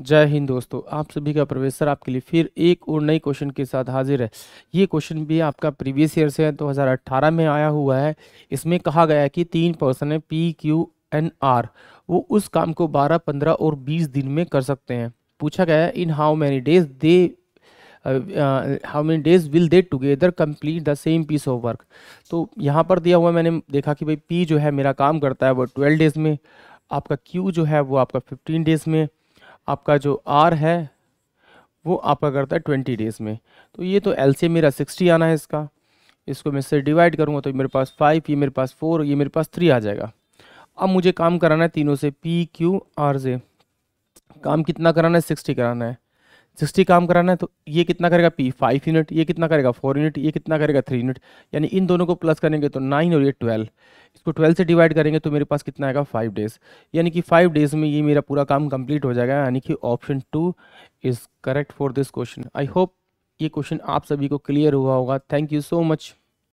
जय हिंद दोस्तों आप सभी का सर आपके लिए फिर एक और नई क्वेश्चन के साथ हाजिर है ये क्वेश्चन भी आपका प्रीवियस ईयर से 2018 में आया हुआ है इसमें कहा गया है कि तीन पर्सन है पी क्यू एन आर वो उस काम को 12, 15 और 20 दिन में कर सकते हैं पूछा गया है in how many days they how many days will they together complete the same piece of work तो यहाँ पर दिया हुआ मैंने देखा कि भाई पी जो है मेरा काम करता है वो ट्वेल्व डेज में आपका क्यू जो है वो आपका फिफ्टीन डेज में आपका जो आर है वो आपका करता है ट्वेंटी डेज में तो ये तो एल मेरा सिक्सटी आना है इसका इसको मैं इससे डिवाइड करूँगा तो मेरे पास फाइव ये मेरे पास फोर ये मेरे पास थ्री आ जाएगा अब मुझे काम कराना है तीनों से पी क्यू आर जे काम कितना कराना है सिक्सटी कराना है सिक्सटी काम कराना है तो ये कितना करेगा पी फाइव यूनिट ये कितना करेगा फोर यूनिट ये कितना करेगा थ्री यूनिट यानी इन दोनों को प्लस करेंगे तो नाइन और ये ट्वेल्व इसको ट्वेल्व से डिवाइड करेंगे तो मेरे पास कितना आएगा फाइव डेज यानी कि फाइव डेज में ये मेरा पूरा काम कंप्लीट हो जाएगा यानी कि option two is correct for this question I hope ये क्वेश्चन आप सभी को क्लियर हुआ होगा थैंक यू सो मच